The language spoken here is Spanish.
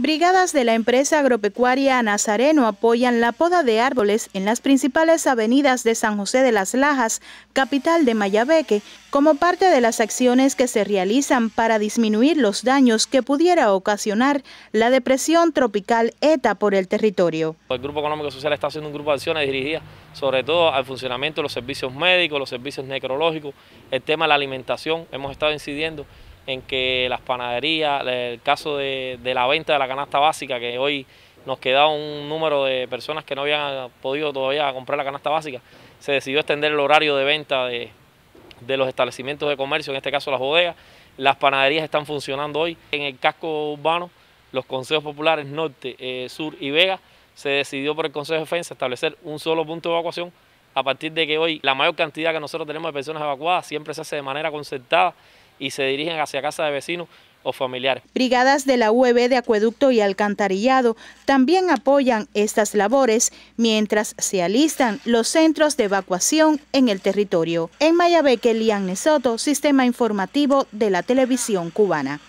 Brigadas de la empresa agropecuaria Nazareno apoyan la poda de árboles en las principales avenidas de San José de las Lajas, capital de Mayabeque, como parte de las acciones que se realizan para disminuir los daños que pudiera ocasionar la depresión tropical ETA por el territorio. El Grupo Económico Social está haciendo un grupo de acciones dirigidas sobre todo al funcionamiento de los servicios médicos, los servicios necrológicos, el tema de la alimentación, hemos estado incidiendo en que las panaderías, el caso de, la venta de la canasta básica, que hoy nos quedaba un número de personas que no habían podido todavía comprar la canasta básica, se decidió extender el horario de venta de, los establecimientos de comercio, en este caso las bodegas. Las panaderías están funcionando hoy. En el casco urbano, los consejos populares Norte, eh, Sur y Vega, se decidió por el Consejo de Defensa establecer un solo punto de evacuación. A partir de que hoy la mayor cantidad que nosotros tenemos de personas evacuadas siempre se hace de manera concertada y se dirigen hacia casa de vecinos o familiares. Brigadas de la UEB de Acueducto y Alcantarillado también apoyan estas labores mientras se alistan los centros de evacuación en el territorio. En Mayabeque, Lian Soto, Sistema Informativo de la Televisión Cubana.